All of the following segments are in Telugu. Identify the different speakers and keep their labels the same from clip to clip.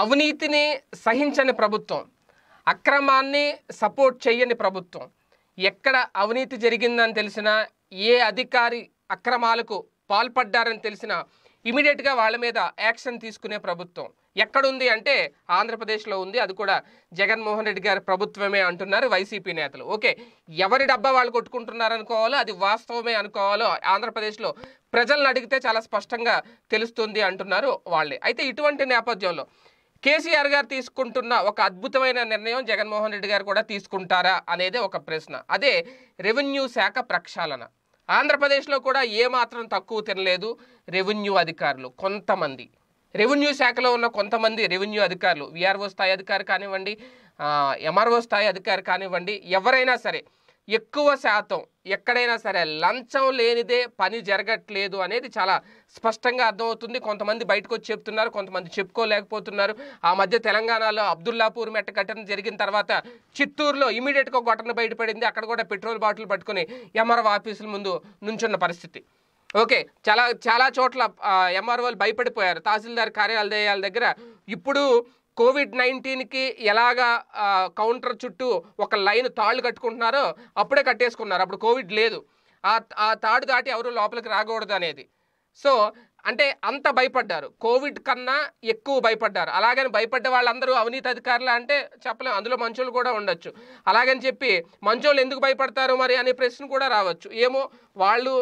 Speaker 1: అవినీతిని సహించని ప్రభుత్వం అక్రమాన్ని సపోర్ట్ చేయని ప్రభుత్వం ఎక్కడ అవినీతి జరిగిందని తెలిసినా ఏ అధికారి అక్రమాలకు పాల్పడ్డారని తెలిసినా ఇమీడియట్గా వాళ్ళ మీద యాక్షన్ తీసుకునే ప్రభుత్వం ఎక్కడుంది అంటే ఆంధ్రప్రదేశ్లో ఉంది అది కూడా జగన్మోహన్ రెడ్డి గారి ప్రభుత్వమే అంటున్నారు వైసీపీ నేతలు ఓకే ఎవరి డబ్బా వాళ్ళు కొట్టుకుంటున్నారు అనుకోవాలో అది వాస్తవమే అనుకోవాలో ఆంధ్రప్రదేశ్లో ప్రజలను అడిగితే చాలా స్పష్టంగా తెలుస్తుంది అంటున్నారు వాళ్ళే అయితే ఇటువంటి నేపథ్యంలో కేసీఆర్ గారు తీసుకుంటున్న ఒక అద్భుతమైన నిర్ణయం జగన్మోహన్ రెడ్డి గారు కూడా తీసుకుంటారా అనేది ఒక ప్రశ్న అదే రెవెన్యూ శాఖ ప్రక్షాళన ఆంధ్రప్రదేశ్లో కూడా ఏమాత్రం తక్కువ తినలేదు రెవెన్యూ అధికారులు కొంతమంది రెవెన్యూ శాఖలో ఉన్న కొంతమంది రెవెన్యూ అధికారులు విఆర్ఓ స్థాయి అధికారి కానివ్వండి ఎంఆర్ఓ స్థాయి అధికారి కానివ్వండి ఎవరైనా సరే ఎక్కువ శాతం ఎక్కడైనా సరే లంచం లేనిదే పని జరగట్లేదు అనేది చాలా స్పష్టంగా అర్థమవుతుంది కొంతమంది బయటకు వచ్చి చెప్తున్నారు కొంతమంది చెప్పుకోలేకపోతున్నారు ఆ మధ్య తెలంగాణలో అబ్దుల్లాపూర్ మెట్ట ఘటన జరిగిన తర్వాత చిత్తూరులో ఇమీడియట్గా ఘటన బయటపడింది అక్కడ కూడా పెట్రోల్ బాటిల్ పట్టుకుని ఎంఆర్ఓ ఆఫీసుల ముందు నుంచున్న పరిస్థితి ఓకే చాలా చాలా చోట్ల ఎంఆర్ఓలు భయపడిపోయారు తహసీల్దార్ కార్యాలయాల దగ్గర ఇప్పుడు కోవిడ్ నైన్టీన్కి ఎలాగా కౌంటర్ చుట్టూ ఒక లైన్ తాళ్ళు కట్టుకుంటున్నారో అప్పుడే కట్టేసుకున్నారు అప్పుడు కోవిడ్ లేదు ఆ తాడు దాటి ఎవరు లోపలికి రాకూడదు అనేది సో అంటే అంత భయపడ్డారు కోవిడ్ కన్నా ఎక్కువ భయపడ్డారు అలాగని భయపడ్డ వాళ్ళందరూ అవినీతి అధికారులు అంటే చెప్పలేం అందులో మంచోళ్ళు కూడా ఉండొచ్చు అలాగని చెప్పి మంచోళ్ళు ఎందుకు భయపడతారు మరి అనే ప్రశ్న కూడా రావచ్చు ఏమో వాళ్ళు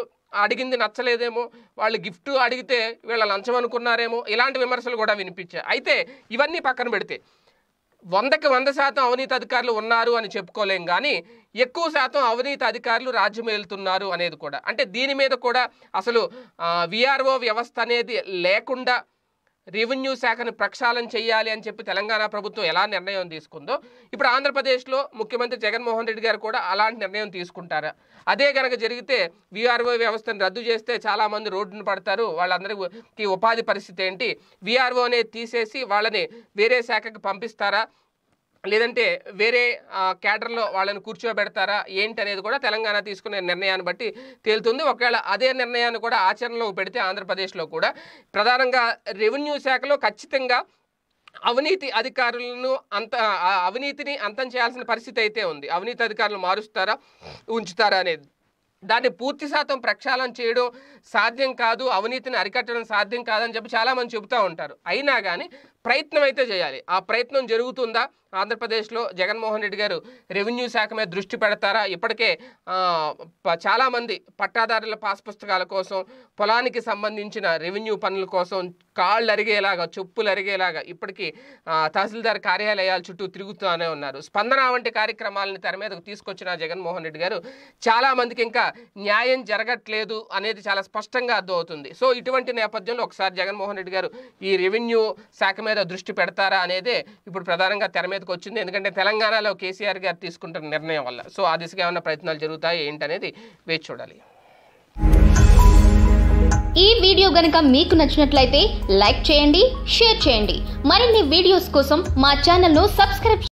Speaker 1: అడిగింది నచ్చలేదేమో వాళ్ళు గిఫ్ట్ అడిగితే వీళ్ళ లంచం అనుకున్నారేమో ఇలాంటి విమర్శలు కూడా వినిపించాయి అయితే ఇవన్నీ పక్కన పెడితే వందకి వంద శాతం అవినీతి అధికారులు ఉన్నారు అని చెప్పుకోలేం కానీ ఎక్కువ శాతం అవినీతి అధికారులు రాజ్యం వెళ్తున్నారు అనేది కూడా అంటే దీని మీద కూడా అసలు విఆర్ఓ వ్యవస్థ అనేది లేకుండా రెవెన్యూ శాఖను ప్రక్షాళన చేయాలి అని చెప్పి తెలంగాణ ప్రభుత్వం ఎలా నిర్ణయం తీసుకుందో ఇప్పుడు ఆంధ్రప్రదేశ్లో ముఖ్యమంత్రి జగన్మోహన్ రెడ్డి గారు కూడా అలాంటి నిర్ణయం తీసుకుంటారు అదే కనుక జరిగితే విఆర్ఓ వ్యవస్థను రద్దు చేస్తే చాలామంది రోడ్డును పడతారు వాళ్ళందరికీ ఉపాధి పరిస్థితి ఏంటి విఆర్ఓనే తీసేసి వాళ్ళని వేరే శాఖకు పంపిస్తారా లేదంటే వేరే క్యాడర్లో వాళ్ళని కూర్చోబెడతారా ఏంటి అనేది కూడా తెలంగాణ తీసుకునే నిర్ణయాన్ని బట్టి తేలుతుంది ఒకవేళ అదే నిర్ణయాన్ని కూడా ఆచరణలో పెడితే ఆంధ్రప్రదేశ్లో కూడా ప్రధానంగా రెవెన్యూ శాఖలో ఖచ్చితంగా అవినీతి అధికారులను అంత అవినీతిని అంతం చేయాల్సిన పరిస్థితి అయితే ఉంది అవినీతి అధికారులు మారుస్తారా ఉంచుతారా అనేది దాన్ని పూర్తి శాతం ప్రక్షాళన చేయడం సాధ్యం కాదు అవినీతిని అరికట్టడం సాధ్యం కాదని చెప్పి చాలామంది చెబుతూ ఉంటారు అయినా కానీ ప్రయత్నం అయితే చేయాలి ఆ ప్రయత్నం జరుగుతుందా ఆంధ్రప్రదేశ్లో జగన్మోహన్ రెడ్డి గారు రెవెన్యూ శాఖ మీద దృష్టి పెడతారా ఇప్పటికే చాలామంది పట్టాదారుల పాస్ పుస్తకాల కోసం పొలానికి సంబంధించిన రెవెన్యూ పనుల కోసం కాళ్ళు అరిగేలాగా చెప్పులు అరిగేలాగా ఇప్పటికీ తహసీల్దార్ కార్యాలయాల చుట్టూ తిరుగుతూనే ఉన్నారు స్పందన వంటి కార్యక్రమాలను తెర మీదకు తీసుకొచ్చిన జగన్మోహన్ రెడ్డి గారు చాలామందికి ఇంకా న్యాయం జరగట్లేదు అనేది చాలా స్పష్టంగా అర్థమవుతుంది సో ఇటువంటి నేపథ్యంలో ఒకసారి జగన్మోహన్ రెడ్డి గారు ఈ రెవెన్యూ శాఖ మీద దృష్టి పెడతారా అనేది ఇప్పుడు ప్రధానంగా తెర మీద మీదకి వచ్చింది ఎందుకంటే తెలంగాణలో కేసీఆర్ గారు తీసుకుంటున్న నిర్ణయం వల్ల సో ఆ దిశగా ఏమైనా ప్రయత్నాలు జరుగుతాయి ఏంటనేది వేచి చూడాలి ఈ వీడియో గనక మీకు నచ్చినట్లయితే లైక్ చేయండి షేర్ చేయండి మరిన్ని వీడియోస్ కోసం మా ఛానల్ను సబ్స్క్రైబ్